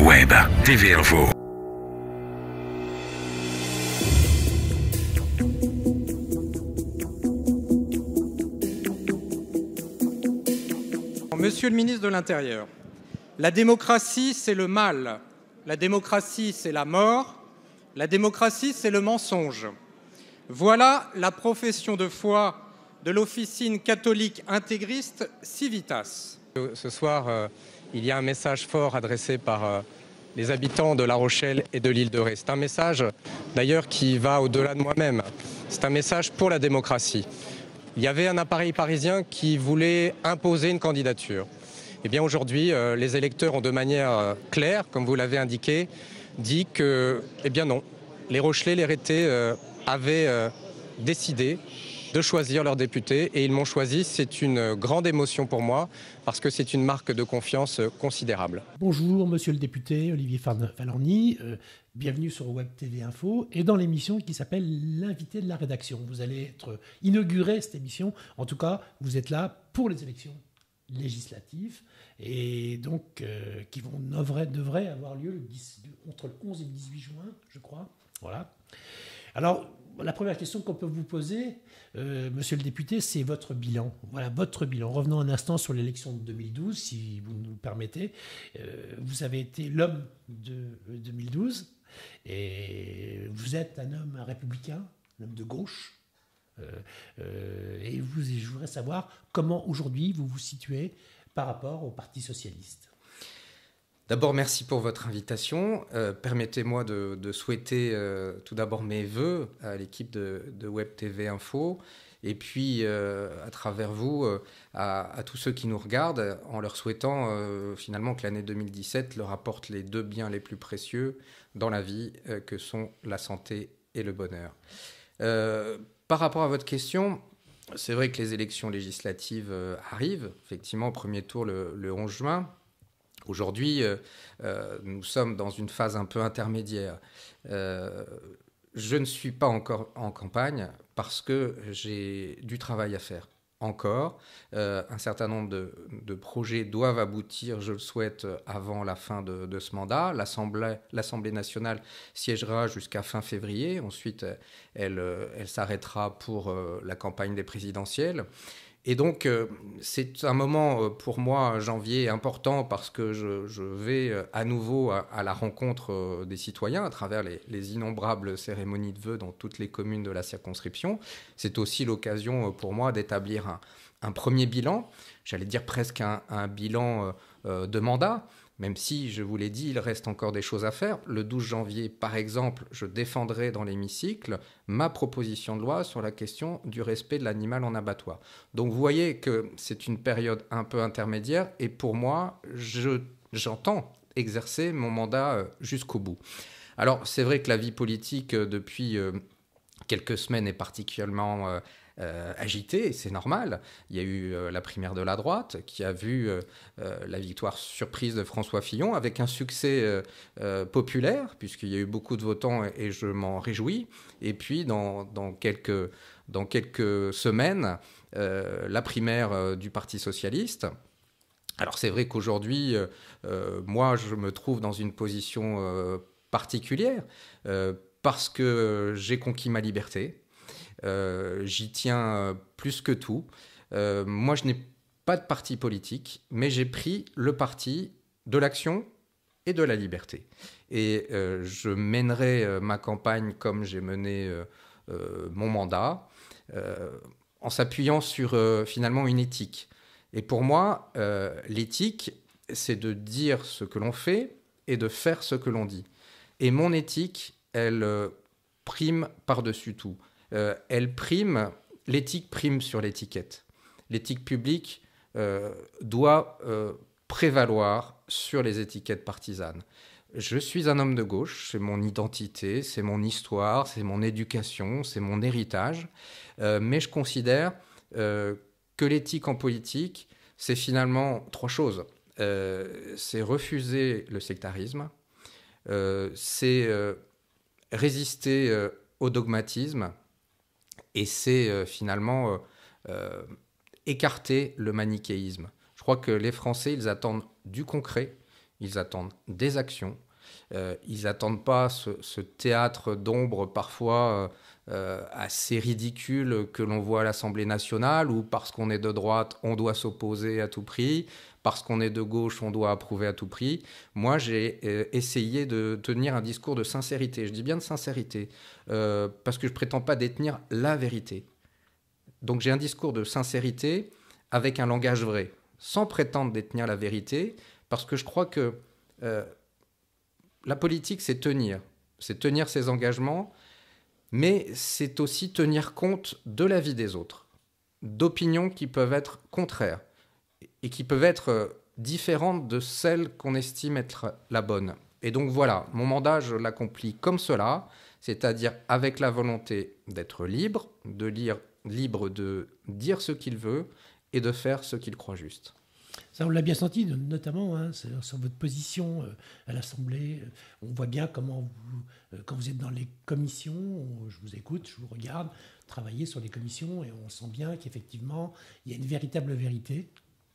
Web TV Monsieur le ministre de l'Intérieur, la démocratie, c'est le mal. La démocratie, c'est la mort. La démocratie, c'est le mensonge. Voilà la profession de foi de l'officine catholique intégriste Civitas. Ce soir, euh, il y a un message fort adressé par euh, les habitants de La Rochelle et de l'île de Ré. C'est un message d'ailleurs qui va au-delà de moi-même. C'est un message pour la démocratie. Il y avait un appareil parisien qui voulait imposer une candidature. Eh bien aujourd'hui, euh, les électeurs ont de manière euh, claire, comme vous l'avez indiqué, dit que, eh bien non, les Rochelais, les Rétés avaient décidé choisir leur député et ils m'ont choisi. C'est une grande émotion pour moi parce que c'est une marque de confiance considérable. Bonjour monsieur le député Olivier Valorni, euh, bienvenue sur Web TV Info et dans l'émission qui s'appelle L'invité de la rédaction. Vous allez être inauguré cette émission. En tout cas, vous êtes là pour les élections législatives et donc euh, qui vont devraient, avoir lieu le entre le 11 et le 18 juin, je crois. Voilà. Alors, la première question qu'on peut vous poser, euh, monsieur le député, c'est votre bilan. Voilà, votre bilan. Revenons un instant sur l'élection de 2012, si vous nous le permettez. Euh, vous avez été l'homme de 2012 euh, et vous êtes un homme républicain, un homme de gauche. et vous, je voudrais savoir comment aujourd'hui vous vous situez par rapport au Parti socialiste. D'abord, merci pour votre invitation. Euh, permettez-moi de, souhaiter euh, tout d'abord mes voeux à l'équipe de, Web TV Info et puis euh, à travers vous à, tous ceux qui nous regardent en leur souhaitant finalement que l'année 2017 leur apporte les deux biens les plus précieux dans la vie que sont la santé et le bonheur. par rapport à votre question, c'est vrai que les élections législatives arrivent, effectivement, au premier tour le 11 juin. Aujourd'hui, euh, euh, nous sommes dans une phase un peu intermédiaire. Euh, je ne suis pas encore en campagne parce que j'ai du travail à faire encore. un certain nombre de, projets doivent aboutir, je le souhaite, avant la fin de, ce mandat. L'Assemblée nationale siégera jusqu'à fin février. Ensuite, elle, s'arrêtera pour la campagne des présidentielles. Et donc, euh, c'est un moment euh, pour moi, janvier, important parce que je, vais euh, à nouveau à, la rencontre des citoyens à travers les, innombrables cérémonies de vœux dans toutes les communes de la circonscription. C'est aussi l'occasion pour moi d'établir un, premier bilan, j'allais dire presque un bilan de mandat même si, je vous l'ai dit, il reste encore des choses à faire. Le 12 janvier, par exemple, je défendrai dans l'hémicycle ma proposition de loi sur la question du respect de l'animal en abattoir. Donc vous voyez que c'est une période un peu intermédiaire et pour moi, j'entends exercer mon mandat euh, jusqu'au bout. Alors c'est vrai que la vie politique euh, depuis euh, quelques semaines est particulièrement euh, agité, c'est normal. Il y a eu euh, la primaire de la droite qui a vu euh, la victoire surprise de François Fillon avec un succès populaire, puisqu'il y a eu beaucoup de votants et, je m'en réjouis. Et puis dans, quelques, semaines, la primaire du Parti socialiste. Alors c'est vrai qu'aujourd'hui, moi, je me trouve dans une position particulière parce que j'ai conquis ma liberté, euh, j'y tiens euh, plus que tout. Euh, moi, je n'ai pas de parti politique, mais j'ai pris le parti de l'action et de la liberté. Et je mènerai ma campagne comme j'ai mené mon mandat, en s'appuyant sur finalement une éthique. Et pour moi, l'éthique, c'est de dire ce que l'on fait et de faire ce que l'on dit. Et mon éthique, elle prime par-dessus tout. Euh, elle prime, l'éthique prime sur l'étiquette. L'éthique publique euh, doit euh, prévaloir sur les étiquettes partisanes. Je suis un homme de gauche, c'est mon identité, c'est mon histoire, c'est mon éducation, c'est mon héritage, mais je considère que l'éthique en politique, c'est finalement trois choses. c'est refuser le sectarisme, c'est résister au dogmatisme et c'est euh, finalement euh, euh, écarter le manichéisme. Je crois que les Français, ils attendent du concret, ils attendent des actions, ils n'attendent pas ce théâtre d'ombre parfois euh, assez ridicule que l'on voit à l'Assemblée nationale, où parce qu'on est de droite, on doit s'opposer à tout prix, parce qu'on est de gauche, on doit approuver à tout prix. Moi, j'ai euh, essayé de tenir un discours de sincérité, je dis bien de sincérité, euh, parce que je prétends pas détenir la vérité. Donc j'ai un discours de sincérité avec un langage vrai, sans prétendre détenir la vérité, parce que je crois que la politique, c'est tenir, c'est tenir ses engagements, mais c'est aussi tenir compte de la vie des autres, d'opinions qui peuvent être contraires et qui peuvent être euh, différentes de celles qu'on estime être la bonne. Et donc voilà, mon mandat, je l'accomplis comme cela, c'est-à-dire avec la volonté d'être libre, de lire libre de dire ce qu'il veut et de faire ce qu'il croit juste. Ça, on l'a bien senti, notamment hein, sur votre position euh, à l'Assemblée. On voit bien comment, euh, quand vous êtes dans les commissions, je vous écoute, je vous regarde, travailler sur les commissions, et on sent bien qu'effectivement, il y a une véritable vérité.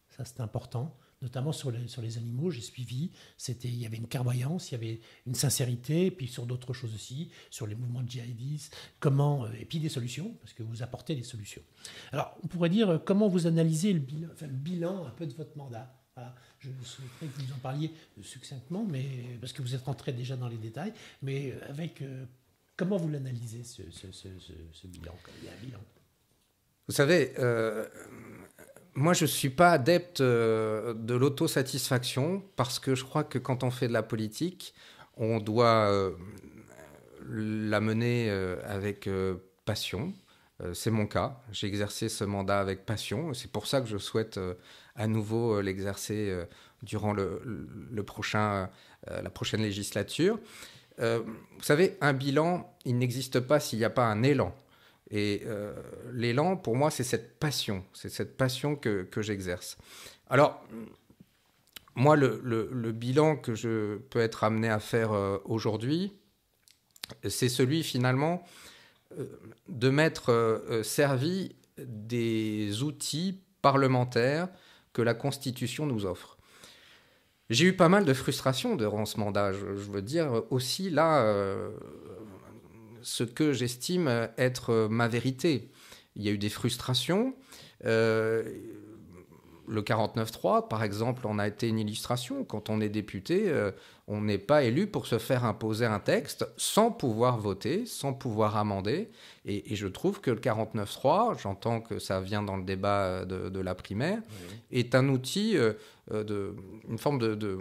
Ça, c'est important notamment sur les, animaux, j'ai suivi. C'était, il y avait une clairvoyance, il y avait une sincérité, puis sur d'autres choses aussi, sur les mouvements djihadistes, comment, euh, et puis des solutions, parce que vous apportez des solutions. Alors, on pourrait dire euh, comment vous analysez le bilan, un peu de votre mandat. Voilà. Je souhaiterais que vous en parliez succinctement, mais, parce que vous êtes rentré déjà dans les détails, mais euh, avec comment vous l'analysez, ce, bilan, il y a un Vous savez, moi, je ne suis pas adepte euh, de l'autosatisfaction parce que je crois que quand on fait de la politique, on doit euh, la mener euh, avec passion. C'est mon cas. J'ai exercé ce mandat avec passion. C'est pour ça que je souhaite à nouveau l'exercer durant le prochain, la prochaine législature. vous savez, un bilan, il n'existe pas s'il n'y a pas un élan. Et euh, l'élan, pour moi, c'est cette passion, c'est cette passion que, que j'exerce. Alors, moi, le, le, bilan que je peux être amené à faire euh, aujourd'hui, c'est celui finalement euh, de m'être servi des outils parlementaires que la Constitution nous offre. J'ai eu pas mal de frustrations durant ce mandat. Je, veux dire, aussi là, ce que j'estime être euh, ma vérité. Il y a eu des frustrations. Euh, le 49-3, par exemple, en a été une illustration. Quand on est député, euh, on n'est pas élu pour se faire imposer un texte sans pouvoir voter, sans pouvoir amender. Et, je trouve que le 49-3, j'entends que ça vient dans le débat de, la primaire, est un outil, de, une forme de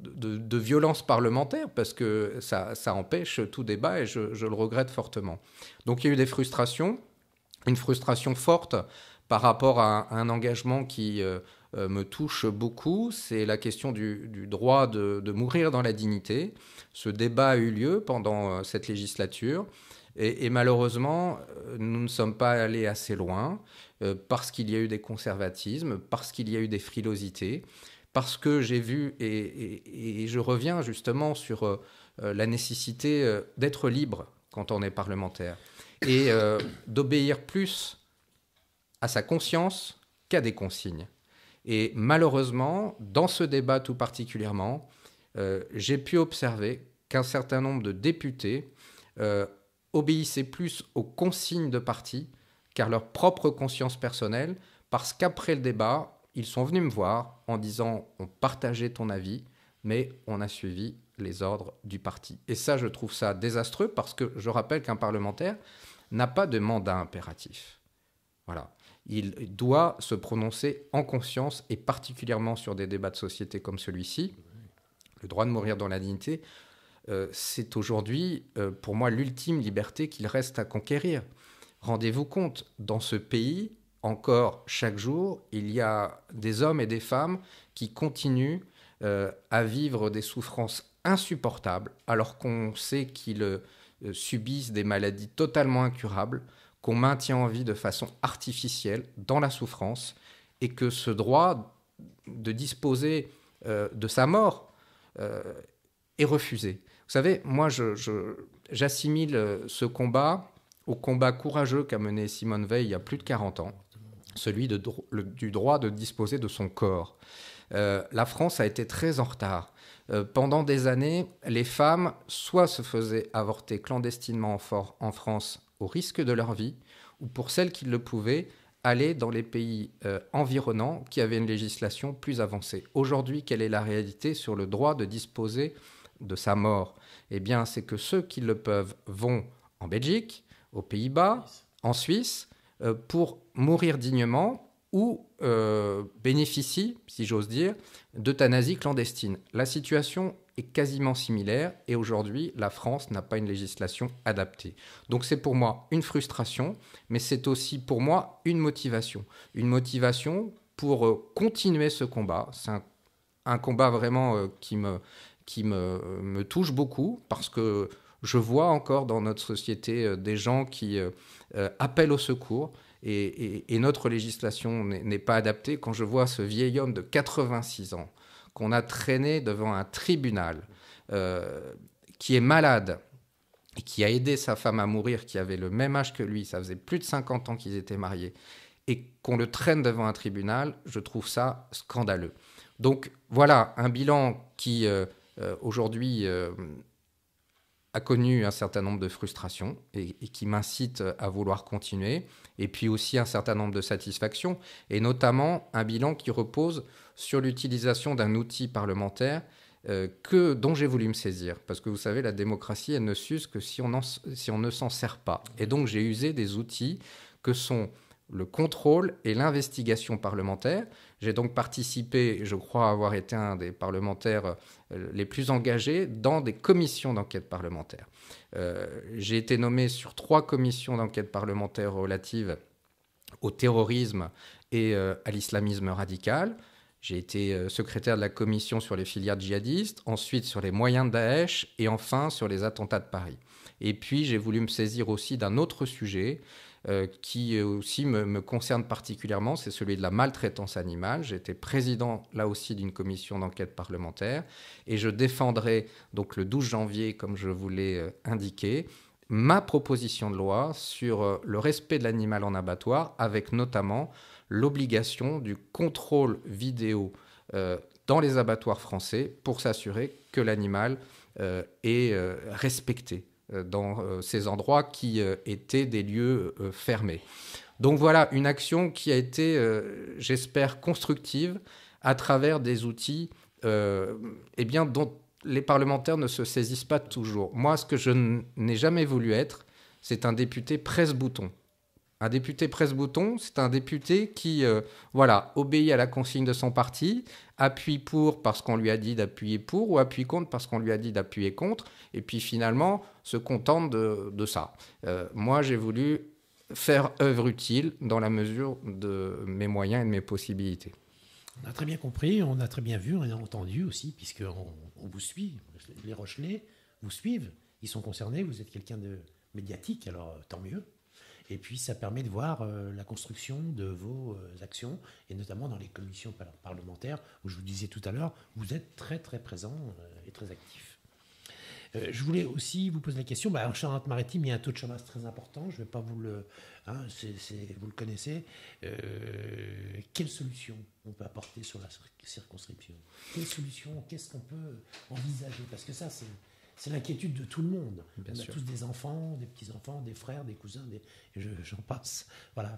de, violence parlementaire parce que ça, empêche tout débat et je, le regrette fortement. Donc il y a eu des frustrations, une frustration forte par rapport à un, engagement qui euh, euh, me touche beaucoup, c'est la question du, droit de, mourir dans la dignité. Ce débat a eu lieu pendant euh, cette législature. Et, malheureusement, nous ne sommes pas allés assez loin parce qu'il y a eu des conservatismes, parce qu'il y a eu des frilosités parce que j'ai vu, et, je reviens justement sur euh, euh, la nécessité euh, d'être libre quand on est parlementaire, et d'obéir plus à sa conscience qu'à des consignes. Et malheureusement, dans ce débat tout particulièrement, j'ai pu observer qu'un certain nombre de députés obéissaient plus aux consignes de parti qu'à leur propre conscience personnelle, parce qu'après le débat, ils sont venus me voir en disant on partageait ton avis, mais on a suivi les ordres du parti. Et ça, je trouve ça désastreux parce que je rappelle qu'un parlementaire n'a pas de mandat impératif. Voilà. Il doit se prononcer en conscience et particulièrement sur des débats de société comme celui-ci. Le droit de mourir dans la dignité, euh, c'est aujourd'hui euh, pour moi l'ultime liberté qu'il reste à conquérir. Rendez-vous compte, dans ce pays, encore chaque jour, il y a des hommes et des femmes qui continuent euh, à vivre des souffrances insupportables alors qu'on sait qu'ils euh, subissent des maladies totalement incurables, qu'on maintient en vie de façon artificielle dans la souffrance et que ce droit de disposer euh, de sa mort est refusé. Vous savez, moi, j'assimile je, ce combat au combat courageux qu'a mené Simone Veil il y a plus de 40 ans, celui de, du droit de disposer de son corps. Euh, la France a été très en retard. Euh, pendant des années, les femmes soit se faisaient avorter clandestinement en, en France au risque de leur vie, ou pour celles qui le pouvaient, aller dans les pays euh, environnants qui avaient une législation plus avancée. Aujourd'hui, quelle est la réalité sur le droit de disposer de sa mort Eh bien, c'est que ceux qui le peuvent vont en Belgique, aux Pays-Bas, en Suisse, pour mourir dignement ou euh, si j'ose dire, d'euthanasie clandestine. La situation est quasiment similaire et aujourd'hui, la France n'a pas une législation adaptée. Donc c'est pour moi une frustration, mais c'est aussi pour moi une motivation. Une motivation pour euh, continuer ce combat. C'est un, combat vraiment euh, qui, me, qui me, me, touche beaucoup parce que je vois encore dans notre société euh, des gens qui appellent au secours et, notre législation n'est pas adaptée. Quand je vois ce vieil homme de 86 ans qu'on a traîné devant un tribunal, euh, qui est malade, et qui a aidé sa femme à mourir, qui avait le même âge que lui, ça faisait plus de 50 ans qu'ils étaient mariés, et qu'on le traîne devant un tribunal, je trouve ça scandaleux. Donc voilà, un bilan qui euh, euh, aujourd'hui a connu un certain nombre de frustrations et, qui m'incite à vouloir continuer, et puis aussi un certain nombre de satisfactions, et notamment un bilan qui repose sur l'utilisation d'un outil parlementaire euh, que, dont j'ai voulu me saisir. Parce que vous savez, la démocratie, elle ne s'use que si on, si on ne s'en sert pas. Et donc j'ai usé des outils que sont le contrôle et l'investigation parlementaire, j'ai donc participé, je crois avoir été un des parlementaires euh, les plus engagés dans des commissions d'enquête parlementaire. Euh, j'ai été nommé sur trois commissions d'enquête parlementaire relatives au terrorisme et euh, à l'islamisme radical. J'ai été euh, secrétaire de la commission sur les filières djihadistes, ensuite sur les moyens de Daesh et enfin sur les attentats de Paris. Et puis j'ai voulu me saisir aussi d'un autre sujet euh, qui euh, aussi me, concerne particulièrement, c'est celui de la maltraitance animale. J'étais président là aussi d'une commission d'enquête parlementaire et je défendrai donc le 12 janvier, comme je vous l'ai indiqué, ma proposition de loi sur le respect de l'animal en abattoir avec notamment l'obligation du contrôle vidéo euh, dans les abattoirs français pour s'assurer que l'animal euh, est euh, respecté dans ces endroits qui étaient des lieux fermés. Donc voilà une action qui a été, j'espère, constructive à travers des outils eh bien, dont les parlementaires ne se saisissent pas toujours. Moi, ce que je n'ai jamais voulu être, c'est un député presse-bouton. Un député presse-bouton, c'est un député qui euh, voilà, obéit à la consigne de son parti, appuie pour parce qu'on lui a dit d'appuyer pour, ou appuie contre parce qu'on lui a dit d'appuyer contre, et puis finalement se contente de, ça. Euh, moi, j'ai voulu faire œuvre utile dans la mesure de mes moyens et de mes possibilités. On a très bien compris, on a très bien vu, on a entendu aussi, puisqu'on on vous suit, les Rochelais vous suivent, ils sont concernés, vous êtes quelqu'un de médiatique, alors euh, tant mieux. Et puis, ça permet de voir euh, la construction de vos euh, actions, et notamment dans les commissions parlementaires, où je vous disais tout à l'heure, vous êtes très très présent euh, et très actif. je voulais aussi vous poser la question. Bah, en Charente-Maritime, il y a un taux de chômage très important. Je ne vais pas vous le, hein, vous le connaissez. Euh, quelle solution on peut apporter sur la circonscription Quelles solutions Qu'est-ce qu'on peut envisager Parce que ça, c'est c'est l'inquiétude de tout le monde. on a tous des enfants, des petits-enfants, des frères, des cousins, des... j'en passe. Voilà.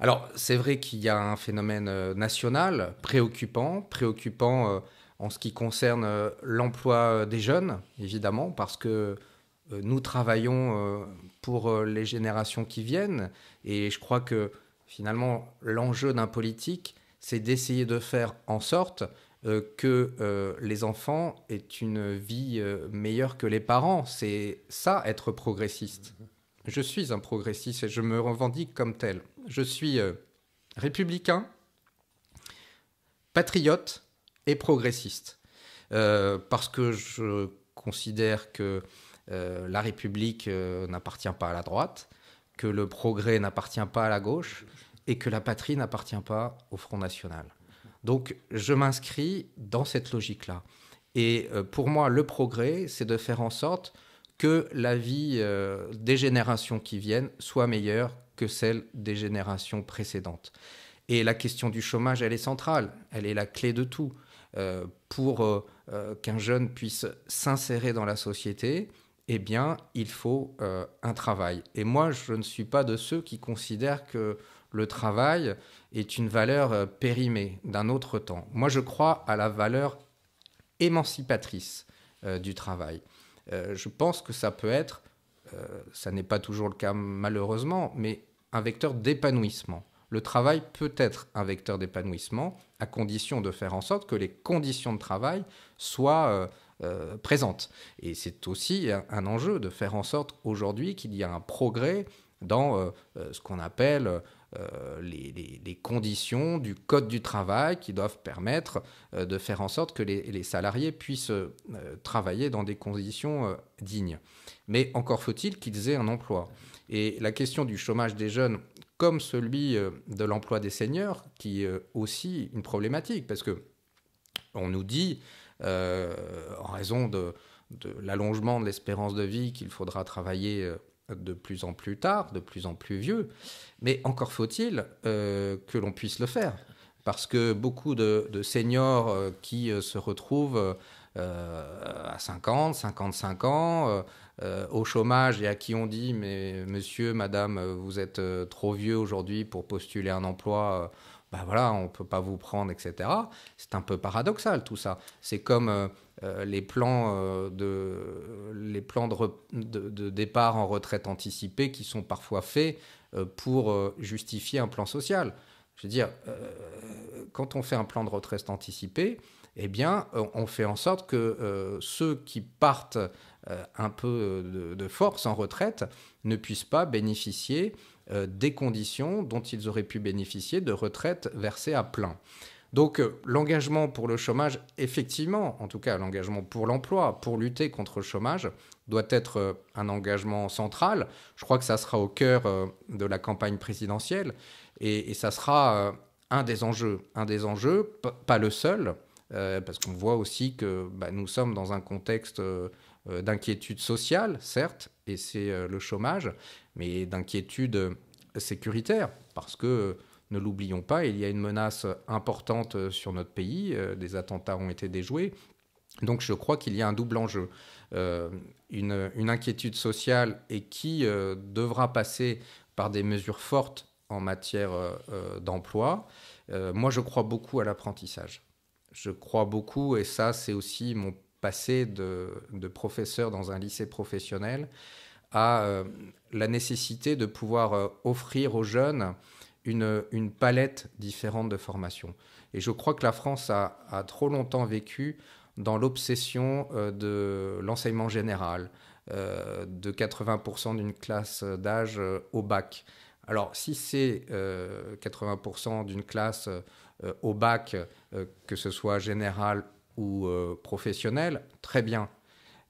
Alors, c'est vrai qu'il y a un phénomène euh, national préoccupant, préoccupant euh, en ce qui concerne euh, l'emploi des jeunes, évidemment, parce que nous travaillons pour les générations qui viennent. Et je crois que finalement, l'enjeu d'un politique, c'est d'essayer de faire en sorte euh, que euh, les enfants aient une vie euh, meilleure que les parents. C'est ça, être progressiste. Je suis un progressiste et je me revendique comme tel. Je suis républicain, patriote et progressiste. parce que je considère que la République n'appartient pas à la droite, que le progrès n'appartient pas à la gauche et que la patrie n'appartient pas au Front National. Donc je m'inscris dans cette logique-là. Et euh, pour moi, le progrès, c'est de faire en sorte que la vie euh, des générations qui viennent soit meilleure que celle des générations précédentes. Et la question du chômage, elle est centrale, elle est la clé de tout. Euh, pour qu'un jeune puisse s'insérer dans la société, eh bien, il faut un travail. Et moi, je ne suis pas de ceux qui considèrent que le travail est une valeur euh, périmée d'un autre temps. Moi, je crois à la valeur émancipatrice euh, du travail. Euh, je pense que ça peut être, ça n'est pas toujours le cas malheureusement, mais un vecteur d'épanouissement. Le travail peut être un vecteur d'épanouissement à condition de faire en sorte que les conditions de travail soient présentes. Et c'est aussi un, un, enjeu de faire en sorte aujourd'hui qu'il y a un progrès dans ce qu'on appelle euh, les, conditions du code du travail qui doivent permettre euh, de faire en sorte que les, salariés puissent euh, travailler dans des conditions dignes. Mais encore faut-il qu'ils aient un emploi. Et la question du chômage des jeunes, comme celui de l'emploi des seniors, qui est aussi une problématique, parce que on nous dit, en raison de, de l'allongement de l'espérance de vie, qu'il faudra travailler de plus en plus tard, de plus en plus vieux, mais encore faut-il euh, que l'on puisse le faire. Parce que beaucoup de, seniors euh, qui euh, se retrouvent à 50, 55 ans, au chômage et à qui on dit Mais monsieur, madame, vous êtes trop vieux aujourd'hui pour postuler un emploi. Bah voilà, on ne peut pas vous prendre, etc. C'est un peu paradoxal tout ça. C'est comme euh, euh, euh, les plans, de, les plans de, départ en retraite anticipée qui sont parfois faits pour justifier un plan social. Je veux dire, quand on fait un plan de retraite anticipée, eh bien, on fait en sorte que ceux qui partent un peu de, force en retraite ne puissent pas bénéficier euh, des conditions dont ils auraient pu bénéficier de retraites versées à plein. Donc euh, l'engagement pour le chômage, effectivement, en tout cas l'engagement pour l'emploi, pour lutter contre le chômage, doit être euh, un engagement central. Je crois que ça sera au cœur de la campagne présidentielle et, ça sera un des enjeux, un des enjeux, pas le seul, parce qu'on voit aussi que bah, nous sommes dans un contexte euh, d'inquiétude sociale, certes, et c'est euh, le chômage, mais d'inquiétude euh, sécuritaire, parce que ne l'oublions pas, il y a une menace importante sur notre pays, des attentats ont été déjoués, donc je crois qu'il y a un double enjeu. une, inquiétude sociale et qui devra passer par des mesures fortes en matière d'emploi. moi, je crois beaucoup à l'apprentissage. Je crois beaucoup, et ça, c'est aussi mon de, professeur dans un lycée professionnel à euh, la nécessité de pouvoir euh, offrir aux jeunes une, une, palette différente de formation. Et je crois que la France a, a trop longtemps vécu dans l'obsession euh, de l'enseignement général, de 80% d'une classe d'âge au bac. Alors si c'est 80% d'une classe au bac, que ce soit général ou professionnels, euh, professionnel, très bien.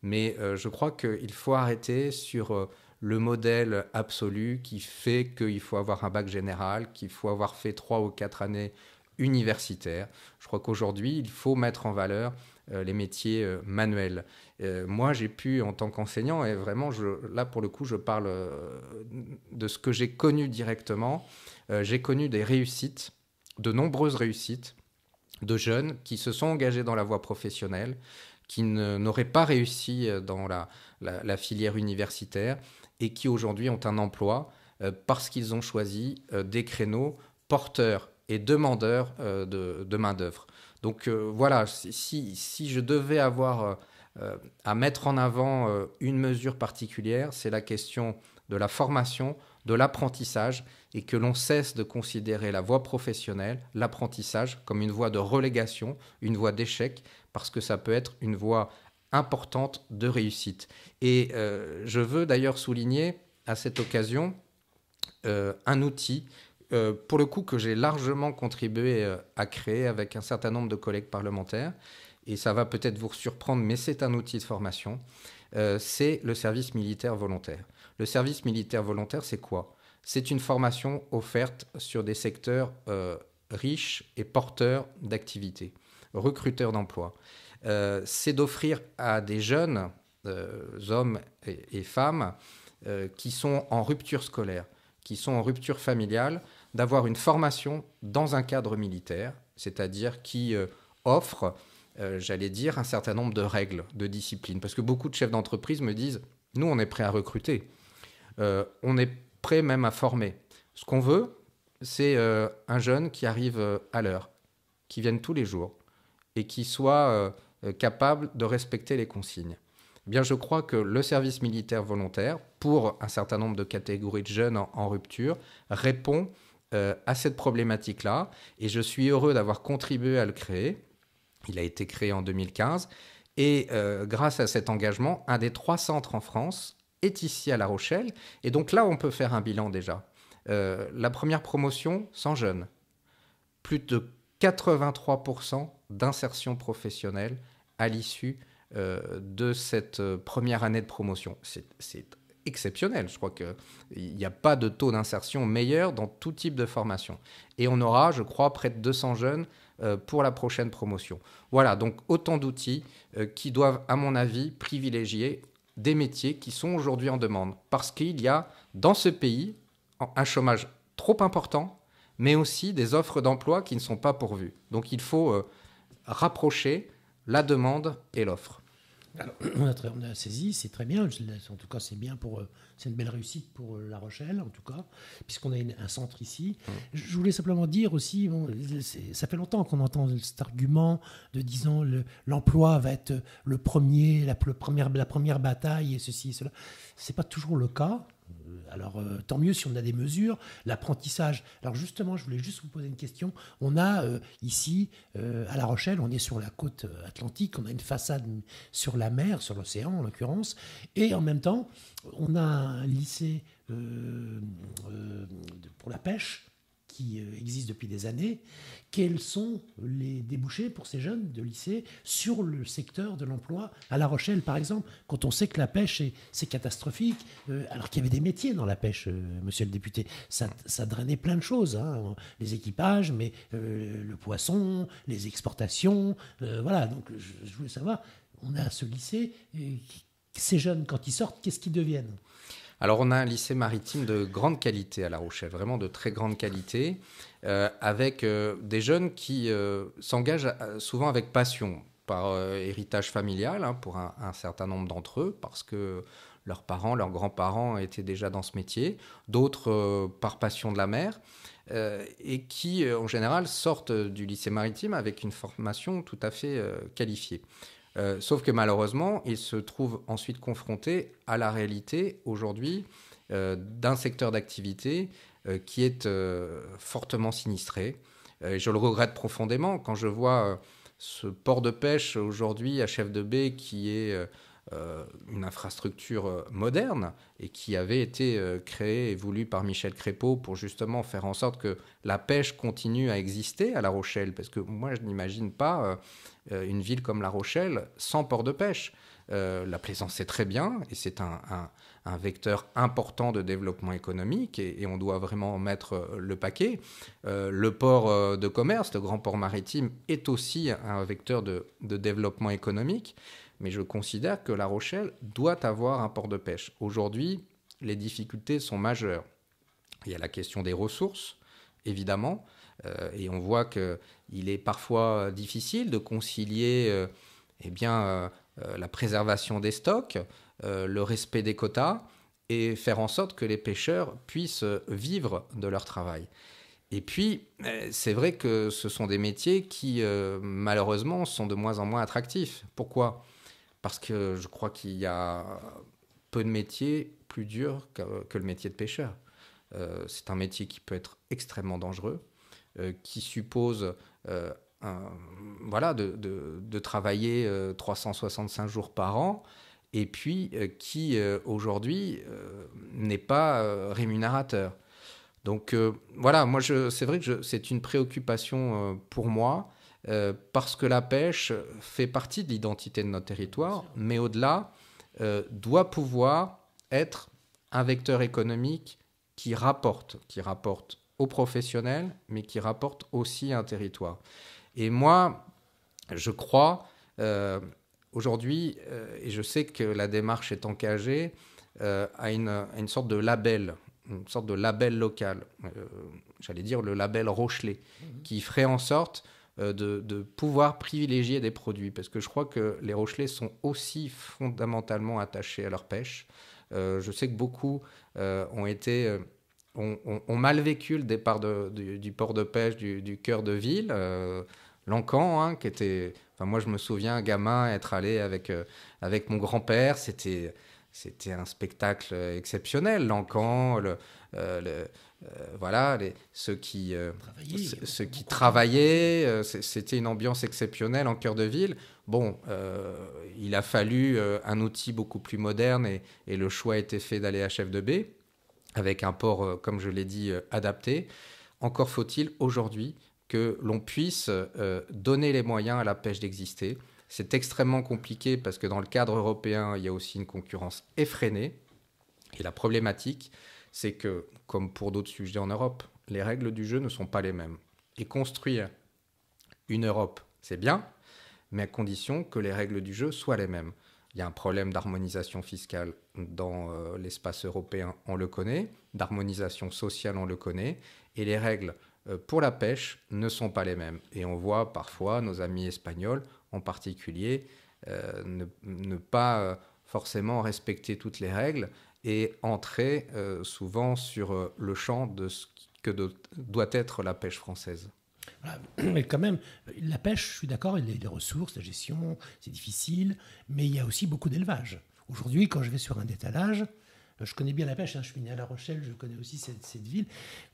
Mais euh, je crois qu'il faut arrêter sur euh, le modèle absolu qui fait qu'il faut avoir un bac général, qu'il faut avoir fait trois ou quatre années universitaires. Je crois qu'aujourd'hui, il faut mettre en valeur les métiers manuels. moi, j'ai pu, en tant qu'enseignant, et vraiment, je, là, pour le coup, je parle de ce que j'ai connu directement, j'ai connu des réussites, de nombreuses réussites, de jeunes qui se sont engagés dans la voie professionnelle, qui n'auraient pas réussi euh, dans la, filière universitaire et qui aujourd'hui ont un emploi euh, parce qu'ils ont choisi euh, des créneaux porteurs et demandeurs de, main-d'œuvre. Donc voilà, si, je devais avoir à mettre en avant une mesure particulière, c'est la question de la formation de l'apprentissage et que l'on cesse de considérer la voie professionnelle, l'apprentissage, comme une voie de relégation, une voie d'échec, parce que ça peut être une voie importante de réussite. Et euh, je veux d'ailleurs souligner à cette occasion euh, un outil, euh, pour le coup, que j'ai largement contribué à créer avec un certain nombre de collègues parlementaires, et ça va peut-être vous surprendre, mais c'est un outil de formation, c'est le service militaire volontaire. Le service militaire volontaire, c'est quoi C'est une formation offerte sur des secteurs euh, riches et porteurs d'activités, recruteurs d'emplois. Euh, c'est d'offrir à des jeunes euh, hommes et, femmes qui sont en rupture scolaire, qui sont en rupture familiale, d'avoir une formation dans un cadre militaire, c'est-à-dire qui offre j'allais dire, un certain nombre de règles, de disciplines. Parce que beaucoup de chefs d'entreprise me disent, nous, on est prêts à recruter. Euh, on est prêt même à former. Ce qu'on veut, c'est euh, un jeune qui arrive euh, à l'heure, qui vienne tous les jours et qui soit capable de respecter les consignes. Eh bien, je crois que le service militaire volontaire, pour un certain nombre de catégories de jeunes en, rupture, répond à cette problématique-là. Et je suis heureux d'avoir contribué à le créer. Il a été créé en 2015. Et grâce à cet engagement, un des trois centres en France est ici à La Rochelle. Et donc là, on peut faire un bilan déjà. Euh, la première promotion, sans jeunes. Plus de 83% d'insertion professionnelle à l'issue euh, de cette euh, première année de promotion. C'est exceptionnel. Je crois qu'il n'y a pas de taux d'insertion meilleur dans tout type de formation. Et on aura, je crois, près de 200 jeunes pour la prochaine promotion. Voilà, donc autant d'outils qui doivent, à mon avis, privilégier des métiers qui sont aujourd'hui en demande. Parce qu'il y a dans ce pays un chômage trop important, mais aussi des offres d'emploi qui ne sont pas pourvues. Donc il faut euh, rapprocher la demande et l'offre on, a, a saisi, c'est très bien. En tout cas, c'est bien pour, euh, c'est une belle réussite pour euh, La Rochelle, en tout cas, puisqu'on a un centre ici. Je voulais simplement dire aussi, euh, ça fait longtemps qu'on entend cet argument de disant l'emploi va être le premier, la, première, la première bataille et ceci et cela. C'est pas toujours le cas alors euh, tant mieux si on a des mesures. L'apprentissage. Alors justement, je voulais juste vous poser une question. On a euh, ici euh, à La Rochelle, on est sur la côte atlantique, on a une façade sur la mer, sur l'océan en l'occurrence, et en même temps, on a un lycée pour la pêche qui euh, existe depuis des années, quels sont les débouchés pour ces jeunes de lycée sur le secteur de l'emploi à La Rochelle, par exemple, quand on sait que la pêche, c'est catastrophique, euh, alors qu'il y avait des métiers dans la pêche, euh, monsieur le député, ça, drainait plein de choses, hein, les équipages, mais le poisson, les exportations, voilà, donc je, voulais savoir, on a ce lycée, ces jeunes, quand ils sortent, qu'est-ce qu'ils deviennent alors, on a un lycée maritime de grande qualité à La Rochelle, vraiment de très grande qualité, euh, avec euh, des jeunes qui euh, s'engagent souvent avec passion, par héritage familial, hein, pour un, certain nombre d'entre eux, parce que leurs parents, leurs grands-parents étaient déjà dans ce métier, d'autres par passion de la mer. et qui, en général, sortent du lycée maritime avec une formation tout à fait qualifiée. Euh, sauf que malheureusement, il se trouve ensuite confronté à la réalité aujourd'hui euh, d'un secteur d'activité euh, qui est fortement sinistré. je le regrette profondément quand je vois ce port de pêche aujourd'hui à chef de baie qui est euh, une infrastructure euh, moderne et qui avait été euh, créée et voulue par Michel Crépeau pour justement faire en sorte que la pêche continue à exister à La Rochelle. Parce que moi, je n'imagine pas une ville comme La Rochelle sans port de pêche. la plaisance, c'est très bien et c'est un, vecteur important de développement économique et, on doit vraiment mettre le paquet. le port de commerce, le grand port maritime, est aussi un vecteur de, de développement économique mais je considère que La Rochelle doit avoir un port de pêche. Aujourd'hui, les difficultés sont majeures. Il y a la question des ressources, évidemment, euh, et on voit qu'il est parfois euh, difficile de concilier euh, eh bien, la préservation des stocks, le respect des quotas, et faire en sorte que les pêcheurs puissent vivre de leur travail. Et puis, c'est vrai que ce sont des métiers qui, malheureusement, sont de moins en moins attractifs. Pourquoi parce que je crois qu'il y a peu de métiers plus durs que, le métier de pêcheur. Euh, c'est un métier qui peut être extrêmement dangereux, euh, qui suppose euh, voilà, de, de travailler 365 jours par an, et puis qui aujourd'hui n'est pas rémunérateur. Donc voilà, moi c'est vrai que c'est une préoccupation pour moi euh, parce que la pêche fait partie de l'identité de notre territoire, mais au-delà, euh, doit pouvoir être un vecteur économique qui rapporte, qui rapporte aux professionnels, mais qui rapporte aussi à un territoire. Et moi, je crois euh, aujourd'hui, et je sais que la démarche est engagée, à, une, sorte de label, une sorte de label local, j'allais dire le label Rochelet, mhm. qui ferait en sorte euh, de, pouvoir privilégier des produits, parce que je crois que les Rochelais sont aussi fondamentalement attachés à leur pêche. Euh, je sais que beaucoup euh, ont été... Ont, mal vécu le départ du, port de pêche du, cœur de ville. Lancan hein, qui était... Enfin, moi, je me souviens, gamin, être allé avec, avec mon grand-père, c'était c'était un spectacle euh, exceptionnel. L'encan, euh, euh, voilà, ceux qui, qui travaillaient, c'était une ambiance exceptionnelle en cœur de ville. Bon, il a fallu un outil beaucoup plus moderne et, le choix a été fait d'aller à Chef de B avec un port, comme je l'ai dit, adapté. Encore faut-il aujourd'hui que l'on puisse donner les moyens à la pêche d'exister. C'est extrêmement compliqué parce que dans le cadre européen, il y a aussi une concurrence effrénée. Et la problématique, c'est que, comme pour d'autres sujets en Europe, les règles du jeu ne sont pas les mêmes. Et construire une Europe, c'est bien, mais à condition que les règles du jeu soient les mêmes. Il y a un problème d'harmonisation fiscale dans euh, l'espace européen, on le connaît, d'harmonisation sociale, on le connaît, et les règles euh, pour la pêche ne sont pas les mêmes. Et on voit parfois nos amis espagnols en particulier, euh, ne, pas euh, forcément respecter toutes les règles et entrer euh, souvent sur le champ de ce que doit être la pêche française. Mais quand même, la pêche, je suis d'accord, il y a des ressources, la gestion, c'est difficile, mais il y a aussi beaucoup d'élevage. Aujourd'hui, quand je vais sur un étalage, euh, je connais bien la pêche, hein, je suis né à La Rochelle, je connais aussi cette, ville.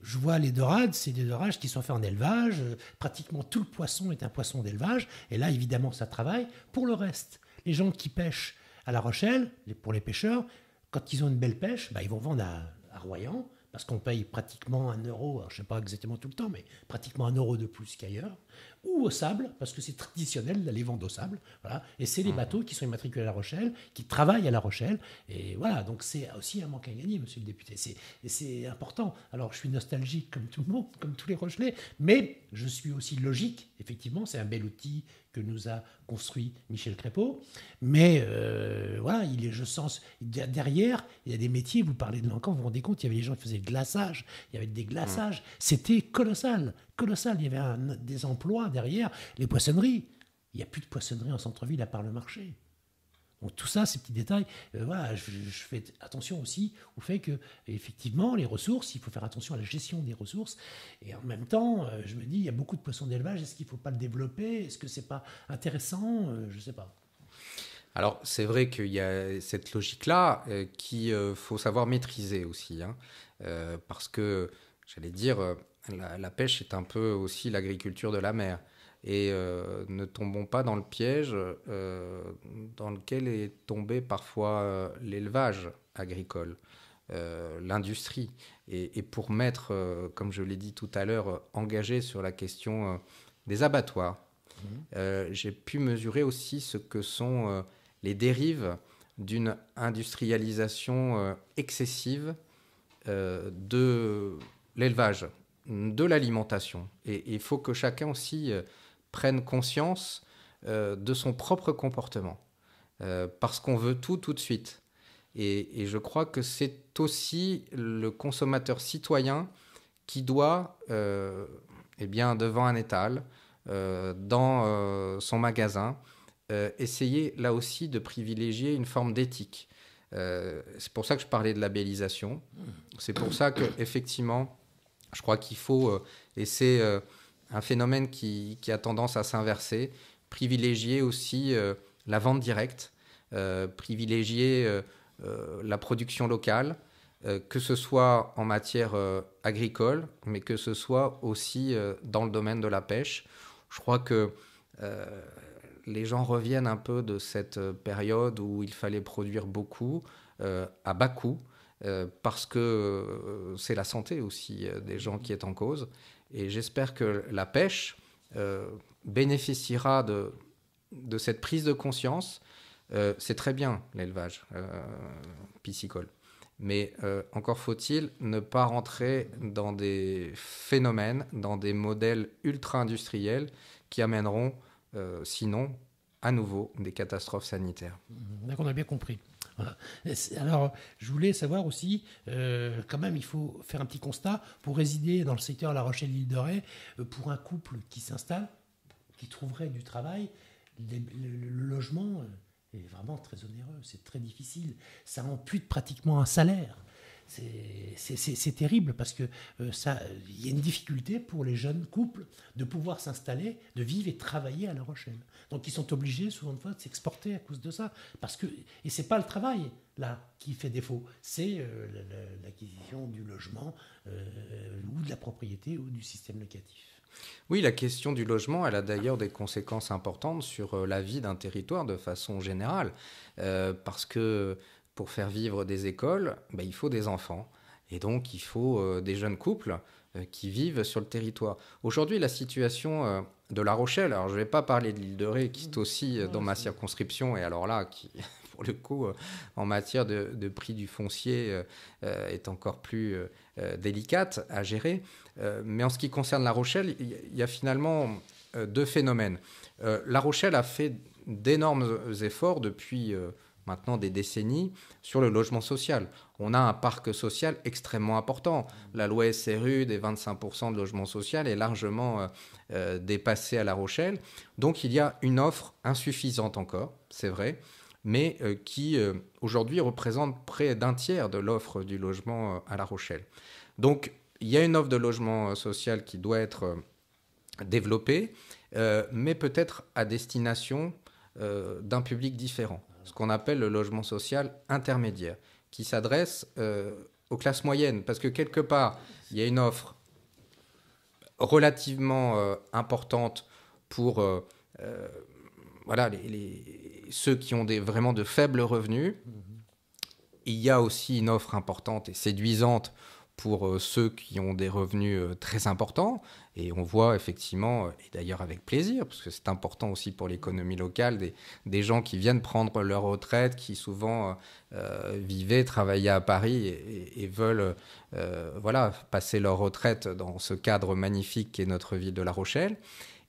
Je vois les dorades, c'est des dorages qui sont faits en élevage. Euh, pratiquement tout le poisson est un poisson d'élevage. Et là, évidemment, ça travaille. Pour le reste, les gens qui pêchent à La Rochelle, pour les pêcheurs, quand ils ont une belle pêche, bah, ils vont vendre à Royan, parce qu'on paye pratiquement un euro, je ne sais pas exactement tout le temps, mais pratiquement un euro de plus qu'ailleurs, ou au sable, parce que c'est traditionnel d'aller vendre au sable. Voilà. Et c'est les mmh. bateaux qui sont immatriculés à La Rochelle, qui travaillent à La Rochelle. Et voilà, donc c'est aussi un manque à gagner, monsieur le député. C'est important. Alors je suis nostalgique comme tout le monde, comme tous les Rochelais, mais je suis aussi logique. Effectivement, c'est un bel outil que nous a construit Michel Crépeau. Mais euh, voilà, il est, je sens, derrière, il y a des métiers, vous parlez de l'encan, vous vous rendez compte, il y avait des gens qui faisaient le glaçage, il y avait des glaçages, mm. c'était colossal, colossal. Il y avait des emplois derrière, les poissonneries. Il n'y a plus de poissonnerie en centre-ville à part le marché tout ça, ces petits détails, euh, voilà, je, fais attention aussi au fait que effectivement les ressources, il faut faire attention à la gestion des ressources. Et en même temps, euh, je me dis, il y a beaucoup de poissons d'élevage, est-ce qu'il ne faut pas le développer Est-ce que ce n'est pas intéressant euh, Je ne sais pas. Alors c'est vrai qu'il y a cette logique-là qu'il faut savoir maîtriser aussi, hein. parce que j'allais dire, la, pêche est un peu aussi l'agriculture de la mer. Et euh, ne tombons pas dans le piège euh, dans lequel est tombé parfois euh, l'élevage agricole, l'industrie. Et, pour mettre, comme je l'ai dit tout à l'heure, engagé sur la question des abattoirs, mmh. j'ai pu mesurer aussi ce que sont les dérives d'une industrialisation excessive de l'élevage, de l'alimentation. Et il faut que chacun aussi prennent conscience euh, de son propre comportement. Euh, parce qu'on veut tout tout de suite. Et, je crois que c'est aussi le consommateur citoyen qui doit, euh, eh bien, devant un étal, dans son magasin, essayer là aussi de privilégier une forme d'éthique. c'est pour ça que je parlais de labellisation. C'est pour ça que effectivement, je crois qu'il faut, essayer un phénomène qui, a tendance à s'inverser, privilégier aussi euh, la vente directe, euh, privilégier euh, la production locale, que ce soit en matière agricole, mais que ce soit aussi dans le domaine de la pêche. Je crois que les gens reviennent un peu de cette période où il fallait produire beaucoup à bas coût. Euh, parce que euh, c'est la santé aussi euh, des gens qui est en cause. Et j'espère que la pêche bénéficiera de, de cette prise de conscience. c'est très bien l'élevage piscicole. Mais encore faut-il ne pas rentrer dans des phénomènes, dans des modèles ultra-industriels qui amèneront, sinon, à nouveau des catastrophes sanitaires. Mmh. Donc on a bien compris. Alors, je voulais savoir aussi, euh, quand même, il faut faire un petit constat. Pour résider dans le secteur La Rochelle-Île de Ré, euh, pour un couple qui s'installe, qui trouverait du travail, le, le, logement euh, est vraiment très onéreux, c'est très difficile. Ça ampute pratiquement un salaire. C'est terrible parce que euh, ça, il y a une difficulté pour les jeunes couples de pouvoir s'installer, de vivre et travailler à La Rochelle. Donc ils sont obligés souvent de fois s'exporter à cause de ça. Parce que et c'est pas le travail là qui fait défaut, c'est euh, l'acquisition du logement euh, ou de la propriété ou du système locatif. Oui, la question du logement, elle a d'ailleurs des conséquences importantes sur la vie d'un territoire de façon générale, parce que pour faire vivre des écoles, bah, il faut des enfants. Et donc, il faut euh, des jeunes couples euh, qui vivent sur le territoire. Aujourd'hui, la situation euh, de La Rochelle, alors je ne vais pas parler de l'île de Ré, qui est mmh. aussi dans ma circonscription, et alors là, qui, pour le coup, en matière de, prix du foncier, est encore plus délicate à gérer. mais en ce qui concerne La Rochelle, il y, a finalement deux phénomènes. la Rochelle a fait d'énormes efforts depuis maintenant des décennies sur le logement social. On a un parc social extrêmement important. La loi SRU des 25% de logement social est largement euh, euh, dépassée à La Rochelle. Donc il y a une offre insuffisante encore, c'est vrai, mais euh, qui aujourd'hui représente près d'un tiers de l'offre du logement à La Rochelle. Donc il y a une offre de logement social qui doit être développée, mais peut-être à destination d'un public différent ce qu'on appelle le logement social intermédiaire, qui s'adresse euh, aux classes moyennes, parce que quelque part, il y a une offre relativement euh, importante pour euh, voilà, les, ceux qui ont des, vraiment de faibles revenus. Mmh. Il y a aussi une offre importante et séduisante pour euh, ceux qui ont des revenus euh, très importants. Et on voit effectivement, euh, et d'ailleurs avec plaisir, parce que c'est important aussi pour l'économie locale, des, gens qui viennent prendre leur retraite, qui souvent vivaient, travaillaient à Paris et, veulent voilà, passer leur retraite dans ce cadre magnifique qu'est notre ville de La Rochelle.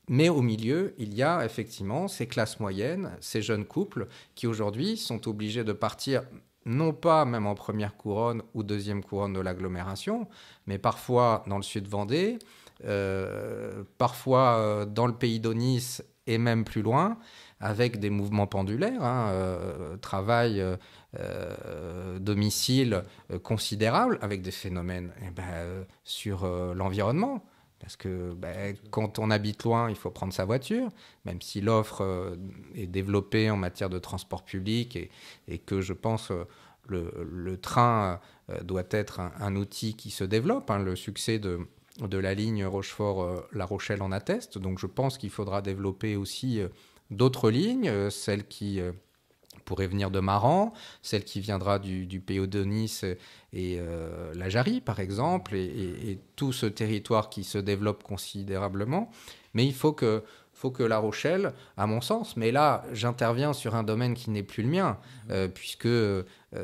Mais au milieu, il y a effectivement ces classes moyennes, ces jeunes couples qui aujourd'hui sont obligés de partir non pas même en première couronne ou deuxième couronne de l'agglomération, mais parfois dans le sud Vendée, euh, parfois euh, dans le pays d'Onis et même plus loin, avec des mouvements pendulaires, hein, euh, travail, domicile considérable, avec des phénomènes eh ben, sur l'environnement. Parce que ben, quand on habite loin, il faut prendre sa voiture, même si l'offre euh, est développée en matière de transport public et, que je pense euh, le, train euh, doit être un, outil qui se développe. Hein, le succès de, de la ligne Rochefort-La Rochelle en atteste. Donc je pense qu'il faudra développer aussi d'autres lignes, celles qui pourrait venir de Maran, celle qui viendra du, du de Nice et euh, la Jarrie, par exemple, et, tout ce territoire qui se développe considérablement. Mais il faut que, faut que La Rochelle, à mon sens, mais là, j'interviens sur un domaine qui n'est plus le mien, euh, puisque euh,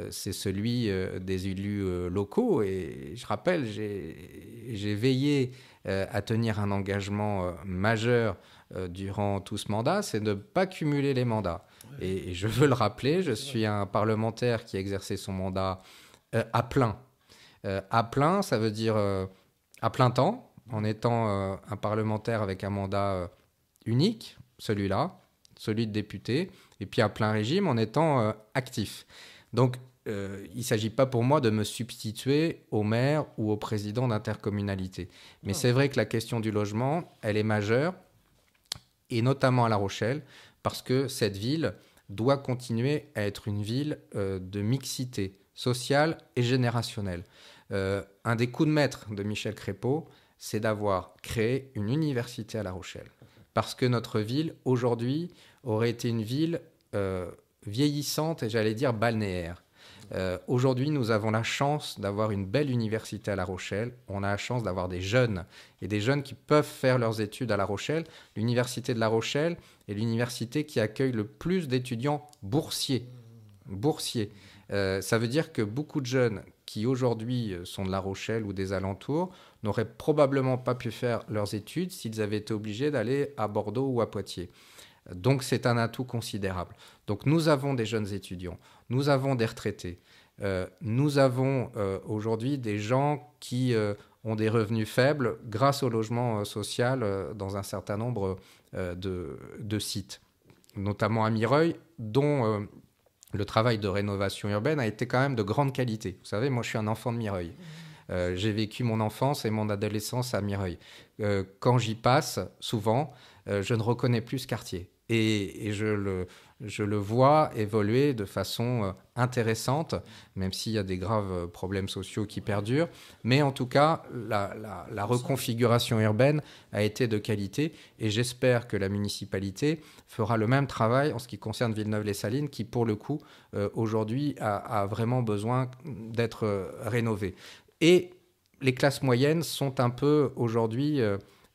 c'est celui des élus locaux. Et je rappelle, j'ai veillé à tenir un engagement majeur durant tout ce mandat, c'est de ne pas cumuler les mandats et, je veux le rappeler, je suis un parlementaire qui a exercé son mandat euh, à plein. Euh, à plein, ça veut dire euh, à plein temps, en étant un parlementaire avec un mandat unique, celui-là, celui de député, et puis à plein régime en étant actif. Donc, il ne s'agit pas pour moi de me substituer au maire ou au président d'intercommunalité. Mais ah. c'est vrai que la question du logement, elle est majeure, et notamment à La Rochelle, parce que cette ville doit continuer à être une ville euh, de mixité sociale et générationnelle. Euh, un des coups de maître de Michel Crépeau, c'est d'avoir créé une université à La Rochelle. Parce que notre ville, aujourd'hui, aurait été une ville euh, vieillissante et j'allais dire balnéaire. Euh, aujourd'hui, nous avons la chance d'avoir une belle université à La Rochelle. On a la chance d'avoir des jeunes et des jeunes qui peuvent faire leurs études à La Rochelle. L'université de La Rochelle est l'université qui accueille le plus d'étudiants boursiers. Boursiers. Euh, ça veut dire que beaucoup de jeunes qui aujourd'hui euh, sont de La Rochelle ou des alentours n'auraient probablement pas pu faire leurs études s'ils avaient été obligés d'aller à Bordeaux ou à Poitiers. Donc c'est un atout considérable. Donc nous avons des jeunes étudiants, nous avons des retraités, euh, nous avons euh, aujourd'hui des gens qui euh, ont des revenus faibles grâce au logement social dans un certain nombre de, de, sites, notamment à Mireuil, dont le travail de rénovation urbaine a été quand même de grande qualité. Vous savez, moi je suis un enfant de Mireuil. Mmh. j'ai vécu mon enfance et mon adolescence à Mireuil. quand j'y passe, souvent, je ne reconnais plus ce quartier. Et, je, le, je, le, vois évoluer de façon euh, intéressante, même s'il y a des graves euh, problèmes sociaux qui perdurent. Mais en tout cas, la, reconfiguration urbaine a été de qualité et j'espère que la municipalité fera le même travail en ce qui concerne Villeneuve-les-Salines, qui pour le coup, euh, aujourd'hui, a, vraiment besoin d'être rénovée. Et les classes moyennes sont un peu aujourd'hui...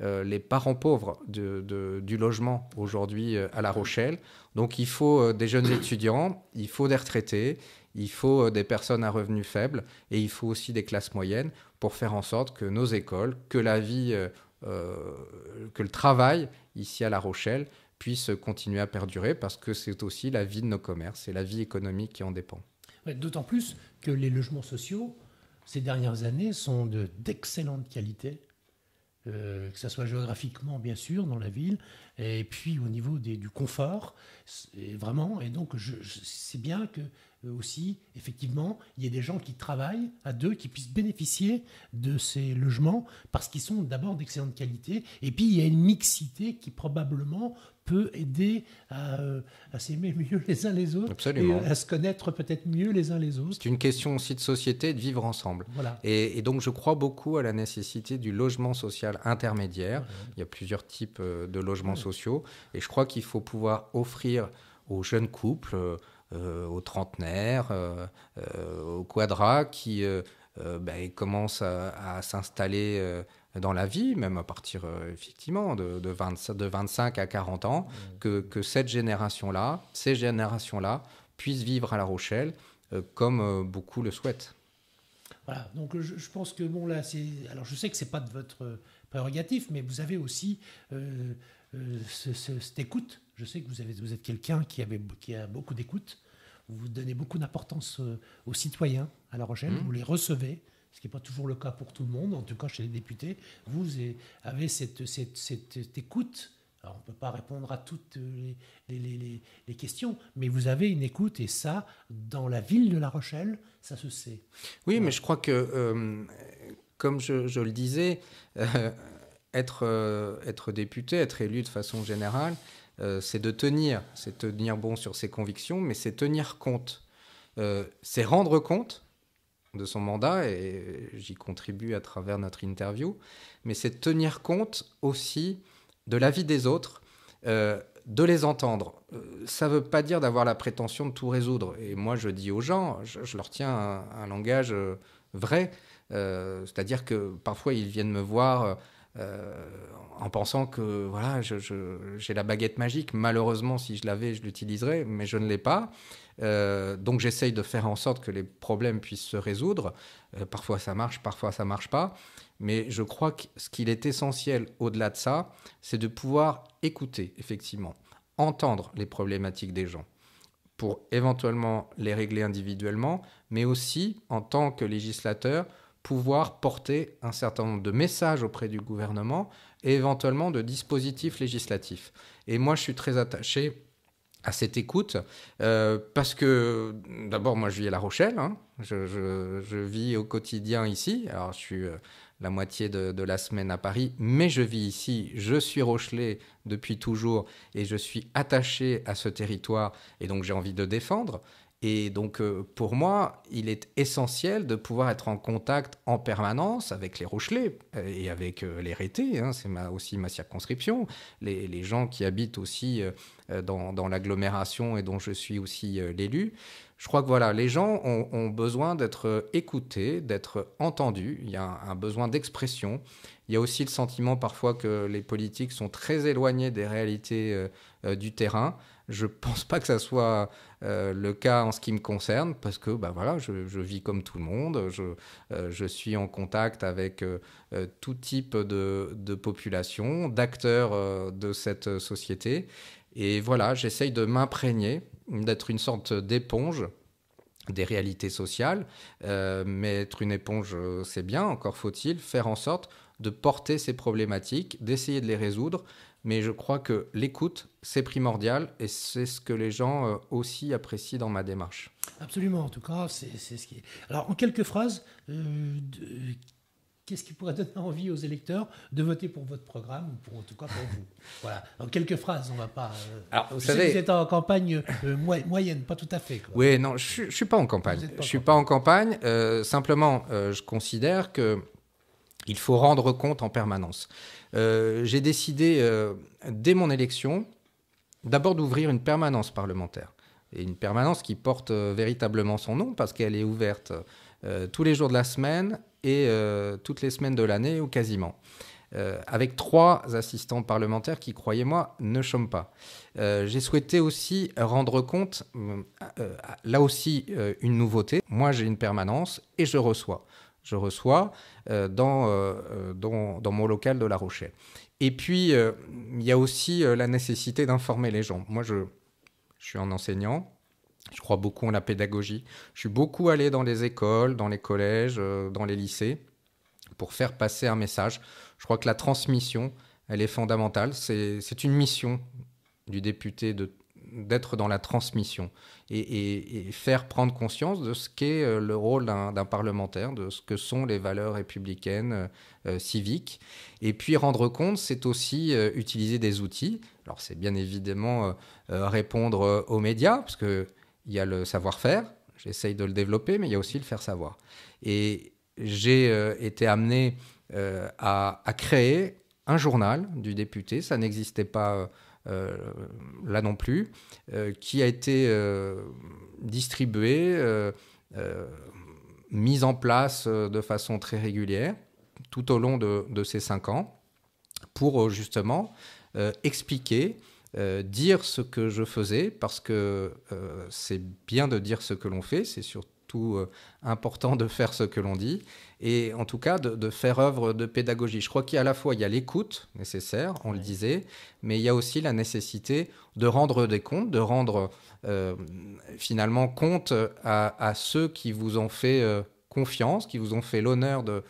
Euh, les parents pauvres du logement aujourd'hui euh, à La Rochelle. Donc il faut euh, des jeunes étudiants, il faut des retraités, il faut des personnes à revenus faibles et il faut aussi des classes moyennes pour faire en sorte que nos écoles, que la vie, que le travail ici à La Rochelle puisse continuer à perdurer parce que c'est aussi la vie de nos commerces et la vie économique qui en dépend. D'autant plus que les logements sociaux, ces dernières années, sont d'excellente qualité euh, que ce soit géographiquement bien sûr dans la ville, et puis au niveau du confort, vraiment. Et donc je, c'est bien que euh, aussi, effectivement, il y ait des gens qui travaillent à deux, qui puissent bénéficier de ces logements parce qu'ils sont d'abord d'excellente qualité, et puis il y a une mixité qui probablement peut aider à, euh, s'aimer mieux les uns les autres, Et à se connaître peut-être mieux les uns les autres. C'est une question aussi de société, de vivre ensemble. Et, donc je crois beaucoup à la nécessité du logement social intermédiaire. Il y a plusieurs types euh, de logements sociaux, et je crois qu'il faut pouvoir offrir aux jeunes couples, euh, aux trentenaires, aux quadras qui ben, commencent à, à s'installer dans la vie, même à partir euh, effectivement de, de, 25 à 40 ans, mm. que, cette génération-là, ces générations-là, puissent vivre à La Rochelle euh, comme euh, beaucoup le souhaitent. Voilà, donc je, pense que bon là, c'est. Alors je sais que c'est pas de votre prérogatif, mais vous avez aussi cette écoute. Je sais que vous, avez, vous êtes quelqu'un qui, avait, a beaucoup d'écoute. Vous donnez beaucoup d'importance aux citoyens à La Rochelle, mm. vous les recevez ce qui n'est pas toujours le cas pour tout le monde, en tout cas chez les députés, vous avez cette, cette, écoute. Alors on ne peut pas répondre à toutes les, les, questions, mais vous avez une écoute et ça, dans la ville de La Rochelle, ça se sait. Oui, mais je crois que, euh, comme je, le disais, euh, être, euh, être député, être élu de façon générale, c'est de tenir, c'est tenir bon sur ses convictions, mais c'est tenir compte. c'est rendre compte de son mandat, et j'y contribue à travers notre interview, mais c'est tenir compte aussi de l'avis des autres, euh, de les entendre. Euh, ça ne veut pas dire d'avoir la prétention de tout résoudre. Et moi, je dis aux gens, je, leur tiens un, langage euh, vrai, c'est-à-dire que parfois ils viennent me voir euh, en pensant que voilà, j'ai la baguette magique. Malheureusement, si je l'avais, je l'utiliserais, mais je ne l'ai pas. Euh, donc j'essaye de faire en sorte que les problèmes puissent se résoudre. Euh, parfois ça marche, parfois ça marche pas. Mais je crois que ce qu'il est essentiel au-delà de ça, c'est de pouvoir écouter, effectivement, entendre les problématiques des gens pour éventuellement les régler individuellement, mais aussi en tant que législateur, pouvoir porter un certain nombre de messages auprès du gouvernement et éventuellement de dispositifs législatifs. Et moi, je suis très attaché à cette écoute, euh, parce que d'abord, moi, je vis à La Rochelle, hein. je, vis au quotidien ici, alors je suis euh, la moitié de, de, la semaine à Paris, mais je vis ici, je suis Rochelais depuis toujours, et je suis attaché à ce territoire, et donc j'ai envie de défendre. Et donc, euh, pour moi, il est essentiel de pouvoir être en contact en permanence avec les Rochelais euh, et avec euh, les Rétés, hein, c'est ma, aussi ma circonscription, les, gens qui habitent aussi dans, l'agglomération et dont je suis aussi l'élu. Je crois que voilà, les gens ont, besoin d'être écoutés, d'être entendus, il y a un, besoin d'expression. Il y a aussi le sentiment parfois que les politiques sont très éloignées des réalités du terrain. Je pense pas que ça soit euh, le cas en ce qui me concerne parce que bah, voilà, je, vis comme tout le monde, je, euh, suis en contact avec euh, tout type de population, d'acteurs de cette société. Et voilà, j'essaye de m'imprégner, d'être une sorte d'éponge des réalités sociales, mais être une éponge, c'est bien, encore faut-il faire en sorte de porter ces problématiques, d'essayer de les résoudre, mais je crois que l'écoute, c'est primordial et c'est ce que les gens euh, aussi apprécient dans ma démarche. Absolument, en tout cas, c'est ce qui est... Alors, en quelques phrases, euh, qu'est-ce qui pourrait donner envie aux électeurs de voter pour votre programme ou pour, en tout cas pour vous Voilà, en quelques phrases, on ne va pas... Euh, Alors, vous, savez... vous êtes en campagne moyenne, pas tout à fait. Oui, non, je ne suis pas en campagne. je ne suis pas en campagne, simplement, je considère que il faut rendre compte en permanence. Euh, j'ai décidé, euh, dès mon élection, d'abord d'ouvrir une permanence parlementaire. Et une permanence qui porte euh, véritablement son nom parce qu'elle est ouverte tous les jours de la semaine et toutes les semaines de l'année ou quasiment. avec trois assistants parlementaires qui, croyez-moi, ne chôment pas. J'ai souhaité aussi rendre compte, là aussi, une nouveauté. Moi, j'ai une permanence et je reçois je reçois euh, euh, euh, dans, dans, mon local de La Rochelle. Et puis, il y a aussi la nécessité d'informer les gens. Moi, je, je suis un enseignant. Je crois beaucoup en la pédagogie. Je suis beaucoup allé dans les écoles, dans les collèges, dans les lycées, pour faire passer un message. Je crois que la transmission, elle est fondamentale. C'est une mission du député de d'être dans la transmission et, faire prendre conscience de ce qu'est euh, le rôle d'un parlementaire, de ce que sont les valeurs républicaines, euh, euh, civiques. Et puis rendre compte, c'est aussi utiliser des outils. Alors c'est bien évidemment répondre aux médias, parce qu'il y a le savoir-faire, j'essaye de le développer, mais il y a aussi le faire savoir. Et j'ai été amené à, à, créer un journal du député, ça n'existait pas euh, là non plus, euh, qui a été euh, distribué, mise en place de façon très régulière tout au long de, de ces cinq ans pour justement expliquer, dire ce que je faisais, parce que c'est bien de dire ce que l'on fait, c'est surtout euh, important de faire ce que l'on dit, et en tout cas de, faire œuvre de pédagogie. Je crois qu'à la fois il y a l'écoute nécessaire, on le disait, mais il y a aussi la nécessité de rendre des comptes, de rendre euh, finalement compte à, ceux qui vous ont fait euh, confiance, qui vous ont fait l'honneur de,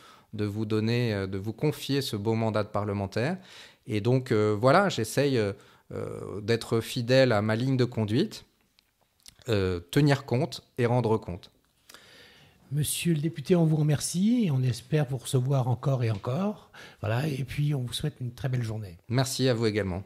vous donner, de vous confier ce beau mandat de parlementaire. Et donc voilà, j'essaye d'être fidèle à ma ligne de conduite. tenir compte et rendre compte. Monsieur le député, on vous remercie et on espère vous recevoir encore et encore. Voilà, et puis on vous souhaite une très belle journée. Merci à vous également.